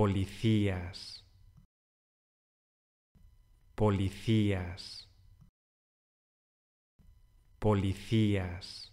policías, policías, policías.